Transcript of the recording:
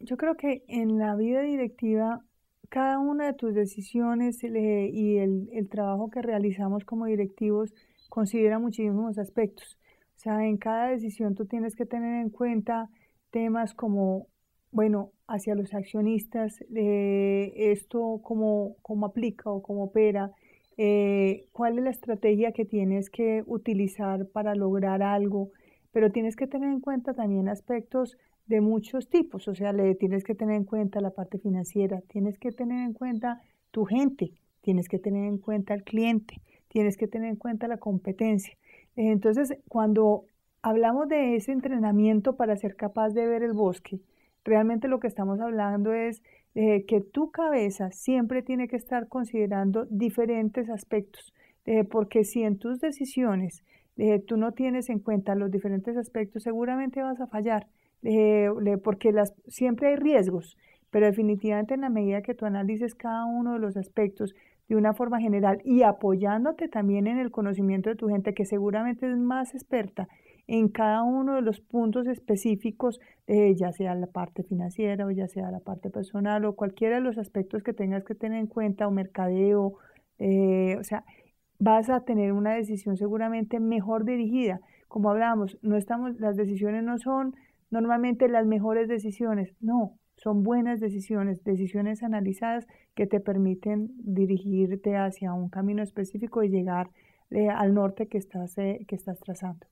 Yo creo que en la vida directiva, cada una de tus decisiones eh, y el, trabajo que realizamos como directivos considera muchísimos aspectos. O sea, en cada decisión tú tienes que tener en cuenta temas como, bueno, hacia los accionistas, eh, esto cómo, aplica o cómo opera, eh, cuál es la estrategia que tienes que utilizar para lograr algo, pero tienes que tener en cuenta también aspectos de muchos tipos, o sea, le tienes que tener en cuenta la parte financiera, tienes que tener en cuenta tu gente, tienes que tener en cuenta al cliente, tienes que tener en cuenta la competencia. Entonces, cuando hablamos de ese entrenamiento para ser capaz de ver el bosque, realmente lo que estamos hablando es eh, que tu cabeza siempre tiene que estar considerando diferentes aspectos, eh, porque si en tus decisiones eh, tú no tienes en cuenta los diferentes aspectos, seguramente vas a fallar, eh, porque las, siempre hay riesgos, pero definitivamente en la medida que tú analices cada uno de los aspectos de una forma general y apoyándote también en el conocimiento de tu gente, que seguramente es más experta en cada uno de los puntos específicos, eh, ya sea la parte financiera o ya sea la parte personal o cualquiera de los aspectos que tengas que tener en cuenta o mercadeo, o sea, vas a tener una decisión seguramente mejor dirigida. Como hablábamos, no estamos, las decisiones no son normalmente las mejores decisiones, no, son buenas decisiones, decisiones analizadas que te permiten dirigirte hacia un camino específico y llegar eh, al norte que estás, eh, que estás trazando.